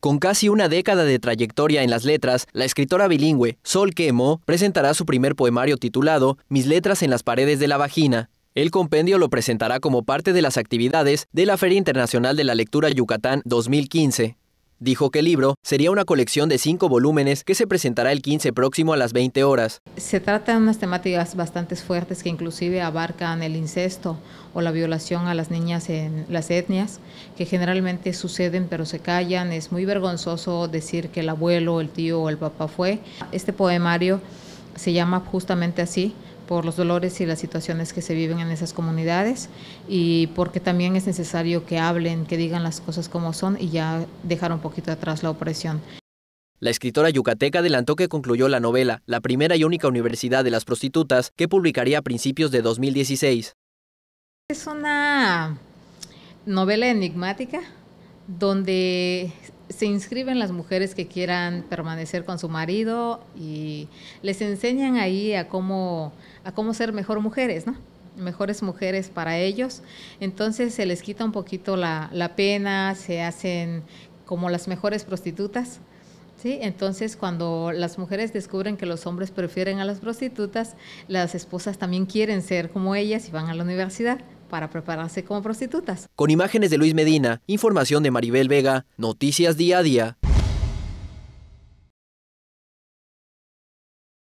Con casi una década de trayectoria en las letras, la escritora bilingüe Sol Quemo presentará su primer poemario titulado Mis letras en las paredes de la vagina. El compendio lo presentará como parte de las actividades de la Feria Internacional de la Lectura Yucatán 2015. Dijo que el libro sería una colección de cinco volúmenes que se presentará el 15 próximo a las 20 horas. Se trata de unas temáticas bastante fuertes que inclusive abarcan el incesto o la violación a las niñas en las etnias, que generalmente suceden pero se callan. Es muy vergonzoso decir que el abuelo, el tío o el papá fue. Este poemario se llama justamente así, por los dolores y las situaciones que se viven en esas comunidades y porque también es necesario que hablen, que digan las cosas como son y ya dejar un poquito atrás la opresión. La escritora yucateca adelantó que concluyó la novela, la primera y única universidad de las prostitutas, que publicaría a principios de 2016. Es una novela enigmática donde se inscriben las mujeres que quieran permanecer con su marido y les enseñan ahí a cómo, a cómo ser mejor mujeres, ¿no? mejores mujeres para ellos. Entonces se les quita un poquito la, pena, se hacen como las mejores prostitutas. Entonces cuando las mujeres descubren que los hombres prefieren a las prostitutas, las esposas también quieren ser como ellas y van a la universidad para prepararse como prostitutas. Con imágenes de Luis Medina, información de Maribel Vega, Noticias Día a Día.